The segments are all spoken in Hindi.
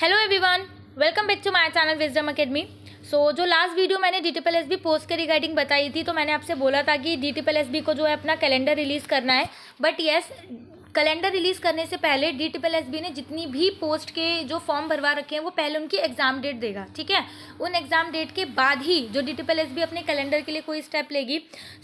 hello everyone welcome back to my channel wisdom academy so जो लास्ट वीडियो मैंने D T P S B post के रिगार्डिंग बताई थी तो मैंने आपसे बोला था कि डी टी एस बी को जो है अपना कैलेंडर रिलीज़ करना है बट येस कैलेंडर रिलीज़ करने से पहले डी टी एस बी ने जितनी भी पोस्ट के जो फॉर्म भरवा रखे हैं वो पहले उनकी एग्ज़ाम डेट देगा ठीक है उन एग्ज़ाम डेट के बाद ही जो डी टी एस बी अपने कैलेंडर के लिए कोई स्टेप लेगी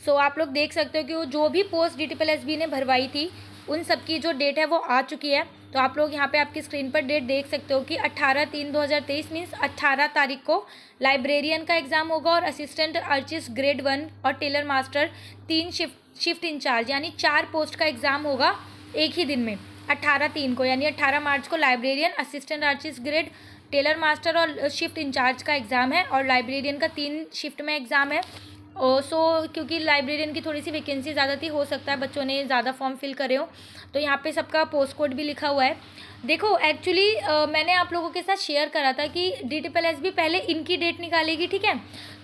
सो so, आप लोग देख सकते हो कि वो जो भी post D T S B ने भरवाई थी उन सबकी जो डेट है वो आ चुकी है तो आप लोग यहाँ पे आपकी स्क्रीन पर डेट देख सकते हो कि 18 तीन 2023 मींस 18 तारीख को लाइब्रेरियन का एग्ज़ाम होगा और असिस्टेंट आर्चिस ग्रेड वन और टेलर मास्टर तीन शिफ्ट शिफ्ट इंचार्ज यानी चार पोस्ट का एग्ज़ाम होगा एक ही दिन में 18 तीन को यानी 18 मार्च को librarian assistant archivist grade tailor master और शिफ्ट इंचार्ज का एग्ज़ाम है और लाइब्रेरियन का तीन शिफ्ट में एग्ज़ाम है सो so, क्योंकि लाइब्रेरियन की थोड़ी सी वैकेंसी ज़्यादा थी हो सकता है बच्चों ने ज़्यादा फॉर्म फिल करे हो तो यहाँ पे सबका पोस्ट कोड भी लिखा हुआ है देखो एक्चुअली uh, मैंने आप लोगों के साथ शेयर करा था कि डी टी भी पहले इनकी डेट निकालेगी ठीक है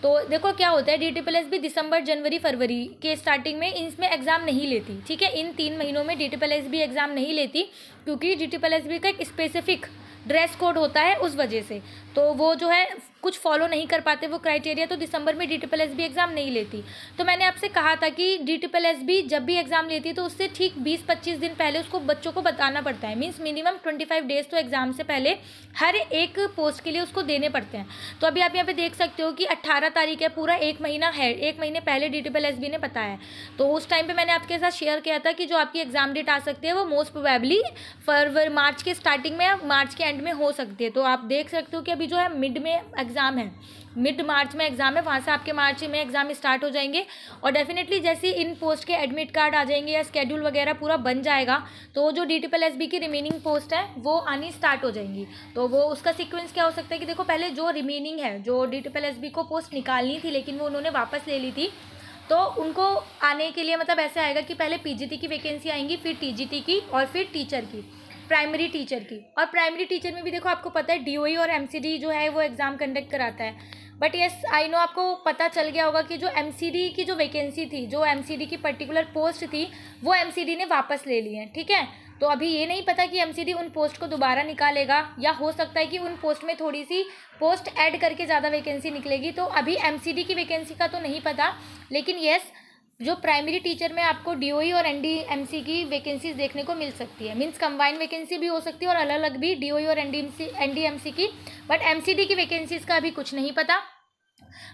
तो देखो क्या होता है डी टी भी दिसंबर जनवरी फरवरी के स्टार्टिंग में इसमें एग्ज़ाम नहीं लेती ठीक है इन तीन महीनों में डी टी भी एग्ज़ाम नहीं लेती क्योंकि डी टी भी का एक स्पेसिफिक ड्रेस कोड होता है उस वजह से तो वो जो है कुछ फॉलो नहीं कर पाते वो क्राइटेरिया तो दिसंबर में D triple S B exam नहीं लेती तो मैंने आपसे कहा था कि डी ट्रिपल एस बी जब भी एग्ज़ाम लेती है तो उससे ठीक बीस पच्चीस दिन पहले उसको बच्चों को बताना पड़ता है means minimum twenty five days तो एग्ज़ाम से पहले हर एक पोस्ट के लिए उसको देने पड़ते हैं तो अभी आप यहाँ पे देख सकते हो कि अट्ठारह तारीख है पूरा एक महीना है एक महीने पहले डी ट्रिपल एस बी ने बताया है तो उस टाइम पर मैंने आपके साथ शेयर किया था कि जो आपकी एग्ज़ाम डेट आ सकती है वो मोस्ट प्रोबेबली फरवरी मार्च के स्टार्टिंग में या मार्च के एंड में हो सकती है तो आप देख सकते हो कि अभी जो है मिड में एग्ज़ाम है मिड मार्च में एग्ज़ाम है वहाँ से आपके मार्च में एग्ज़ाम स्टार्ट हो जाएंगे और डेफिनेटली जैसे इन पोस्ट के एडमिट कार्ड आ जाएंगे या स्केड्यूल वगैरह पूरा बन जाएगा तो जो डी टी पल एस बी की रिमेनिंग पोस्ट है वो आनी स्टार्ट हो जाएंगी तो वो उसका सीक्वेंस क्या हो सकता है कि देखो पहले जो रिमेनिंग है जो डी टी पल एस बी को पोस्ट निकालनी थी लेकिन वो उन्होंने वापस ले ली थी तो उनको आने के लिए मतलब ऐसे आएगा कि पहले टी की वैकेंसी आएंगी फिर टी की और फिर टीचर की प्राइमरी टीचर की और प्राइमरी टीचर में भी देखो आपको पता है डी e और एम जो है वो एग्ज़ाम कंडक्ट कराता है बट येस आई नो आपको पता चल गया होगा कि जो एम की जो वैकेंसी थी जो एम की पर्टिकुलर पोस्ट थी वो एम ने वापस ले ली है ठीक है तो अभी ये नहीं पता कि एम उन पोस्ट को दोबारा निकालेगा या हो सकता है कि उन पोस्ट में थोड़ी सी पोस्ट ऐड करके ज़्यादा वैकेंसी निकलेगी तो अभी एम की वैकेंसी का तो नहीं पता लेकिन येस जो प्राइमरी टीचर में आपको डीओई e और एनडीएमसी e, की वैकेंसीज देखने को मिल सकती है मींस कंबाइन वैकेंसी भी हो सकती है और अलग अलग भी डीओई e और एनडीएमसी एनडीएमसी की बट एमसीडी की वैकेंसीज का अभी कुछ नहीं पता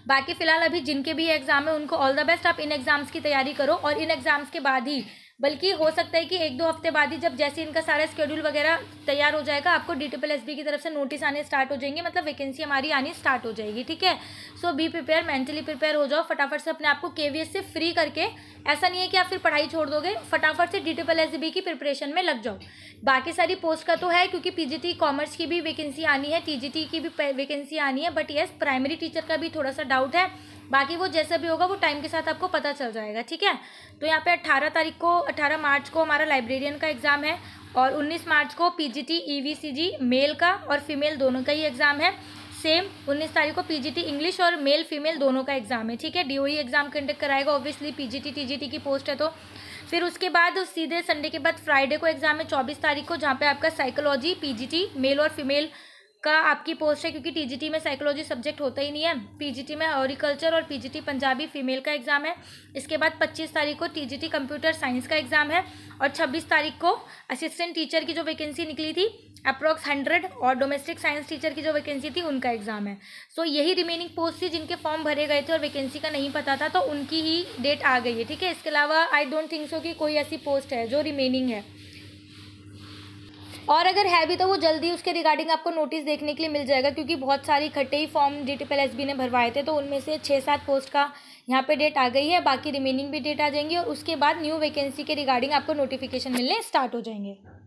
बाकी फिलहाल अभी जिनके भी एग्ज़ाम है उनको ऑल द बेस्ट आप इन एग्ज़ाम्स की तैयारी करो और इन एग्ज़ाम्स के बाद ही बल्कि हो सकता है कि एक दो हफ्ते बाद ही जब जैसे इनका सारा स्केड्यूल वगैरह तैयार हो जाएगा आपको डी टी की तरफ से नोटिस आने स्टार्ट हो जाएंगे मतलब वैकेंसी हमारी आनी स्टार्ट हो जाएगी ठीक है so be prepare mentally prepare हो जाओ फटाफट से अपने के वी के से फ्री करके ऐसा नहीं है कि आप फिर पढ़ाई छोड़ दोगे फटाफट से डी टी की प्रिपरेशन में लग जाओ बाकी सारी पोस्ट का तो है क्योंकि पी कॉमर्स e, की भी वैकेंसी आनी है टी e की भी वैकेंसी आनी है बट येस प्राइमरी टीचर का भी थोड़ा सा डाउट है बाकी वो जैसा भी होगा वो टाइम के साथ आपको पता चल जाएगा ठीक है तो यहाँ पे अट्ठारह तारीख को अट्ठारह मार्च को हमारा लाइब्रेरियन का एग्ज़ाम है और उन्नीस मार्च को P G T E V C G male का और फीमेल दोनों का ही एग्ज़ाम है सेम उन्नीस तारीख को पीजीटी इंग्लिश और मेल फीमेल दोनों का एग्जाम है ठीक है डी एग्जाम कंडक्ट कराएगा ऑब्वियसली पी जी की पोस्ट है तो फिर उसके बाद उस सीधे संडे के बाद फ्राइडे को एग्जाम है चौबीस तारीख को जहाँ पर आपका साइकोलॉजी पी मेल और फीमेल का आपकी पोस्ट है क्योंकि टीजीटी में साइकोलॉजी सब्जेक्ट होता ही नहीं है पीजीटी में ऑरिकल्चर और पीजीटी पंजाबी फीमेल का एग्ज़ाम है इसके बाद 25 तारीख को टीजीटी कंप्यूटर साइंस का एग्ज़ाम है और 26 तारीख को असिस्टेंट टीचर की जो वैकेंसी निकली थी अप्रॉक्स हंड्रेड और डोमेस्टिक साइंस टीचर की जो वैकेंसी थी उनका एग्ज़ाम है सो so, यही रिमेनिंग पोस्ट थी जिनके फॉर्म भरे गए थे और वैकेंसी का नहीं पता था तो उनकी ही डेट आ गई है ठीक है इसके अलावा आई डोंट थिंक सो कि कोई ऐसी पोस्ट है जो रिमेनिंग है और अगर है भी तो वो जल्दी उसके रिगार्डिंग आपको नोटिस देखने के लिए मिल जाएगा क्योंकि बहुत सारी इकट्ठे ही फॉर्म डी टी ने भरवाए थे तो उनमें से छः सात पोस्ट का यहाँ पे डेट आ गई है बाकी रिमेनिंग भी डेट आ जाएंगी और उसके बाद न्यू वैकेंसी के रिगार्डिंग आपको नोटिफिकेशन मिलने स्टार्ट हो जाएंगे